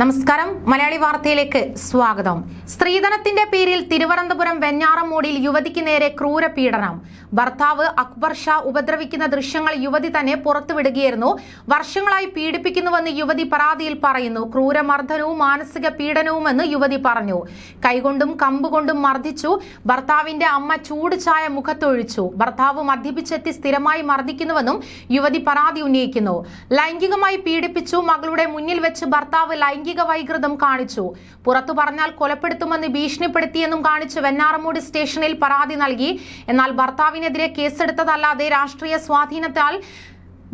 നമസ്കാരം മലയാളി വാർത്തയിലേക്ക് സ്വാഗതം സ്ത്രീധനത്തിന്റെ പേരിൽ തിരുവനന്തപുരം വെഞ്ഞാറമൂടിയിൽ യുവതിക്ക് നേരെ ക്രൂരപീഡനം ഭർത്താവ് അക്ബർ ഷാ ഉപദ്രവിക്കുന്ന ദൃശ്യങ്ങൾ യുവതി തന്നെ പുറത്തുവിടുകയായിരുന്നു വർഷങ്ങളായി പീഡിപ്പിക്കുന്നുവെന്ന് യുവതി പരാതിയിൽ പറയുന്നു ക്രൂരമർദ്ദനവും മാനസിക പീഡനവുമെന്ന് യുവതി പറഞ്ഞു കൈകൊണ്ടും കമ്പുകൊണ്ടും മർദ്ദിച്ചു ഭർത്താവിന്റെ അമ്മ ചൂട് ചായ മുഖത്തൊഴിച്ചു ഭർത്താവ് മദ്യപിച്ചെത്തി സ്ഥിരമായി മർദ്ദിക്കുന്നുവെന്നും യുവതി പരാതി ഉന്നയിക്കുന്നു ലൈംഗികമായി പീഡിപ്പിച്ചു മകളുടെ മുന്നിൽ വെച്ച് ഭർത്താവ് ലൈംഗിക ലൈംഗിക വൈകൃതം കാണിച്ചു പുറത്തു പറഞ്ഞാൽ കൊലപ്പെടുത്തുമെന്ന് ഭീഷണിപ്പെടുത്തിയെന്നും കാണിച്ച് വെന്നാറമൂട് സ്റ്റേഷനിൽ പരാതി നൽകി എന്നാൽ ഭർത്താവിനെതിരെ കേസെടുത്തതല്ലാതെ രാഷ്ട്രീയ സ്വാധീനത്താൽ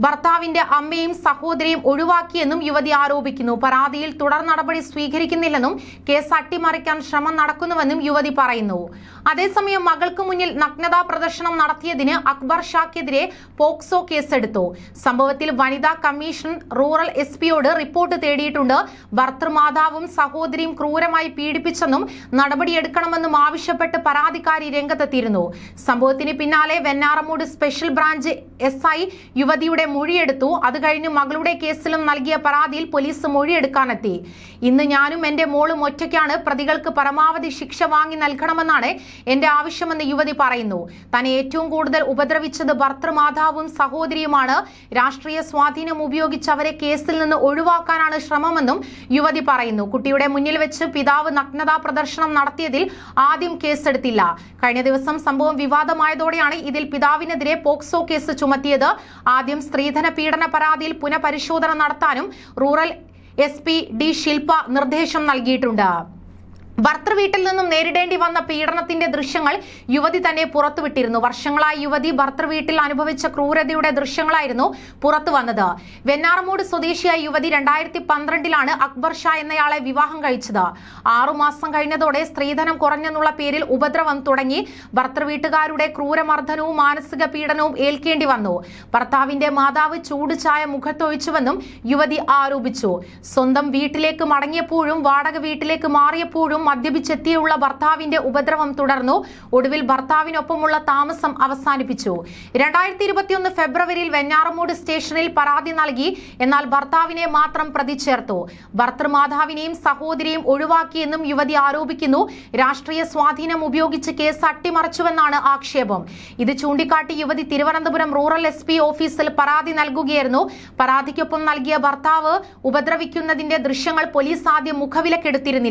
ഭർത്താവിന്റെ അമ്മയും സഹോദരിയും ഒഴിവാക്കിയെന്നും യുവതി ആരോപിക്കുന്നു പരാതിയിൽ തുടർ നടപടി സ്വീകരിക്കുന്നില്ലെന്നും കേസ് അട്ടിമറിക്കാൻ ശ്രമം നടക്കുന്നുവെന്നും യുവതി പറയുന്നു അതേസമയം മകൾക്ക് മുന്നിൽ നഗ്നതാ പ്രദർശനം നടത്തിയതിന് അക്ബർ ഷാക്കെതിരെ പോക്സോ കേസെടുത്തു സംഭവത്തിൽ വനിതാ കമ്മീഷൻ റൂറൽ എസ് പിയോട് റിപ്പോർട്ട് തേടിയിട്ടുണ്ട് ഭർത്തൃമാതാവും സഹോദരിയും ക്രൂരമായി പീഡിപ്പിച്ചെന്നും നടപടിയെടുക്കണമെന്നും ആവശ്യപ്പെട്ട് പരാതിക്കാരി രംഗത്തെത്തിയിരുന്നു സംഭവത്തിന് പിന്നാലെ Venjaramoodu special branch S I യുവതിയുടെ മൊഴിയെടുത്തു അത് കഴിഞ്ഞ് മകളുടെ കേസിലും നൽകിയ പരാതിയിൽ പോലീസ് മൊഴിയെടുക്കാനെത്തി ഇന്ന് ഞാനും എന്റെ മോളും ഒറ്റയ്ക്കാണ് പ്രതികൾക്ക് പരമാവധി ശിക്ഷ വാങ്ങി നൽകണമെന്നാണ് എന്റെ ആവശ്യമെന്ന് യുവതി പറയുന്നു തന്നെ ഏറ്റവും കൂടുതൽ ഉപദ്രവിച്ചത് ഭർത്തൃമാതാവും സഹോദരിയുമാണ് രാഷ്ട്രീയ സ്വാധീനം ഉപയോഗിച്ച് അവരെ കേസിൽ നിന്ന് ഒഴിവാക്കാനാണ് ശ്രമമെന്നും യുവതി പറയുന്നു കുട്ടിയുടെ മുന്നിൽ വെച്ച് പിതാവ് നഗ്നതാ പ്രദർശനം നടത്തിയതിൽ ആദ്യം കേസെടുത്തില്ല കഴിഞ്ഞ ദിവസം സംഭവം വിവാദമായതോടെയാണ് ഇതിൽ പിതാവിനെതിരെ പോക്സോ കേസ് ചുമ ചുമത്തിയത് ആദ്യം സ്ത്രീധന പീഡന പരാതിയിൽ പുനഃപരിശോധന നടത്താനും റൂറൽ എസ് ഡി ശില്പ നിർദ്ദേശം നൽകിയിട്ടുണ്ട് വീട്ടിൽ നിന്നും നേരിടേണ്ടി വന്ന പീഡനത്തിന്റെ ദൃശ്യങ്ങൾ യുവതി തന്നെ പുറത്തുവിട്ടിരുന്നു വർഷങ്ങളായി യുവതി വീട്ടിൽ അനുഭവിച്ച ക്രൂരതയുടെ ദൃശ്യങ്ങളായിരുന്നു പുറത്തു വന്നത് വെന്നാറമൂട് സ്വദേശിയായ യുവതി രണ്ടായിരത്തി പന്ത്രണ്ടിലാണ് അക്ബർ ഷാ എന്നയാളെ വിവാഹം കഴിച്ചത് ആറുമാസം കഴിഞ്ഞതോടെ സ്ത്രീധനം കുറഞ്ഞെന്നുള്ള പേരിൽ ഉപദ്രവം തുടങ്ങി വീട്ടുകാരുടെ ക്രൂരമർദ്ദനവും മാനസിക പീഡനവും ഏൽക്കേണ്ടി വന്നു ഭർത്താവിന്റെ മാതാവ് ചൂട് ചായ മുഖത്തൊഴിച്ചുവെന്നും യുവതി ആരോപിച്ചു സ്വന്തം വീട്ടിലേക്ക് മടങ്ങിയപ്പോഴും വാടക വീട്ടിലേക്ക് മാറിയപ്പോഴും മദ്യപിച്ചെത്തിയുള്ള ഭർത്താവിന്റെ ഉപദ്രവം തുടർന്നു ഒടുവിൽ ഭർത്താവിനൊപ്പമുള്ള താമസം അവസാനിപ്പിച്ചു രണ്ടായിരത്തി ഇരുപത്തിയൊന്ന് ഫെബ്രുവരിയിൽ വെഞ്ഞാറമൂട് സ്റ്റേഷനിൽ പരാതി നൽകി എന്നാൽ ഭർത്താവിനെ മാത്രം പ്രതി ചേർത്തു ഭർത്തൃമാതാവിനെയും സഹോദരിയും ഒഴിവാക്കിയെന്നും യുവതി ആരോപിക്കുന്നു രാഷ്ട്രീയ സ്വാധീനം ഉപയോഗിച്ച് കേസ് അട്ടിമറിച്ചുവെന്നാണ് ആക്ഷേപം ഇത് ചൂണ്ടിക്കാട്ടി യുവതി തിരുവനന്തപുരം റൂറൽ എസ് പി ഓഫീസിൽ പരാതി നൽകുകയായിരുന്നു പരാതിക്കൊപ്പം നൽകിയ ഭർത്താവ് ഉപദ്രവിക്കുന്നതിന്റെ ദൃശ്യങ്ങൾ പോലീസ് ആദ്യം മുഖവിലക്കെടുത്തിരുന്നില്ല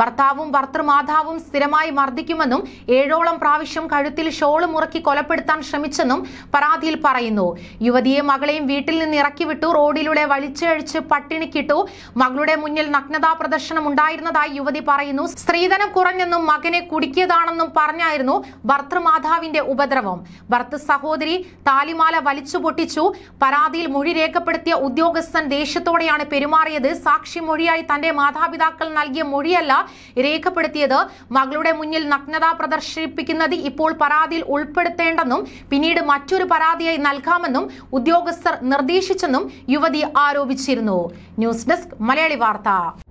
ഭർത്താവ് ഭർത്താവും ഭർത്തൃമാതാവും സ്ഥിരമായി മർദ്ദിക്കുമെന്നും ഏഴോളം പ്രാവശ്യം കഴുത്തിൽ ഷോള് മുറക്കി കൊലപ്പെടുത്താൻ ശ്രമിച്ചെന്നും പരാതിയിൽ പറയുന്നു യുവതിയെ മകളെയും വീട്ടിൽ നിന്ന് ഇറക്കിവിട്ടു റോഡിലൂടെ വലിച്ചഴിച്ച് പട്ടിണിക്കിട്ടു മകളുടെ മുന്നിൽ നഗ്നതാ പ്രദർശനം ഉണ്ടായിരുന്നതായി യുവതി പറയുന്നു സ്ത്രീധനം കുറഞ്ഞെന്നും മകനെ കുടുക്കിയതാണെന്നും പറഞ്ഞായിരുന്നു ഭർത്തൃമാതാവിന്റെ ഉപദ്രവം ഭർത്തൃ സഹോദരി താലിമാല വലിച്ചു പൊട്ടിച്ചു പരാതിയിൽ മൊഴി രേഖപ്പെടുത്തിയ ഉദ്യോഗസ്ഥൻ ദേഷ്യത്തോടെയാണ് പെരുമാറിയത് സാക്ഷി മൊഴിയായി തന്റെ മാതാപിതാക്കൾ നൽകിയ മൊഴിയല്ല രേഖപ്പെടുത്തിയത് മകളുടെ മുന്നിൽ നഗ്നത പ്രദർശിപ്പിക്കുന്നത് ഇപ്പോൾ പരാതിയിൽ ഉൾപ്പെടുത്തേണ്ടെന്നും പിന്നീട് മറ്റൊരു പരാതിയായി നൽകാമെന്നും ഉദ്യോഗസ്ഥർ നിർദ്ദേശിച്ചെന്നും യുവതി ആരോപിച്ചിരുന്നു ന്യൂസ് ഡെസ്ക് മലയാളി വാർത്ത